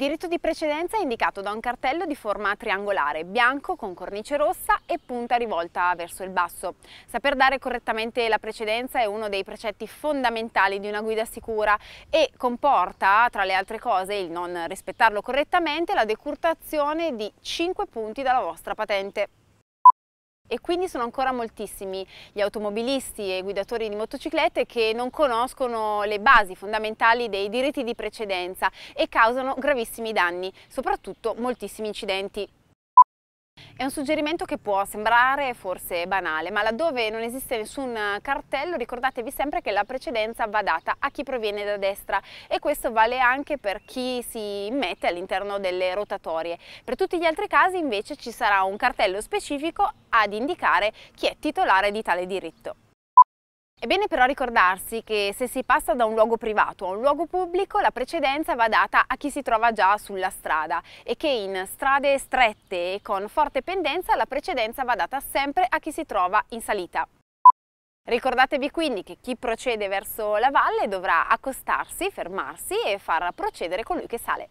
Il diritto di precedenza è indicato da un cartello di forma triangolare, bianco con cornice rossa e punta rivolta verso il basso. Saper dare correttamente la precedenza è uno dei precetti fondamentali di una guida sicura e comporta, tra le altre cose, il non rispettarlo correttamente, la decurtazione di 5 punti dalla vostra patente. E quindi sono ancora moltissimi gli automobilisti e guidatori di motociclette che non conoscono le basi fondamentali dei diritti di precedenza e causano gravissimi danni, soprattutto moltissimi incidenti. È un suggerimento che può sembrare forse banale, ma laddove non esiste nessun cartello ricordatevi sempre che la precedenza va data a chi proviene da destra e questo vale anche per chi si mette all'interno delle rotatorie. Per tutti gli altri casi invece ci sarà un cartello specifico ad indicare chi è titolare di tale diritto. È bene però ricordarsi che se si passa da un luogo privato a un luogo pubblico la precedenza va data a chi si trova già sulla strada e che in strade strette e con forte pendenza la precedenza va data sempre a chi si trova in salita. Ricordatevi quindi che chi procede verso la valle dovrà accostarsi, fermarsi e far procedere colui che sale.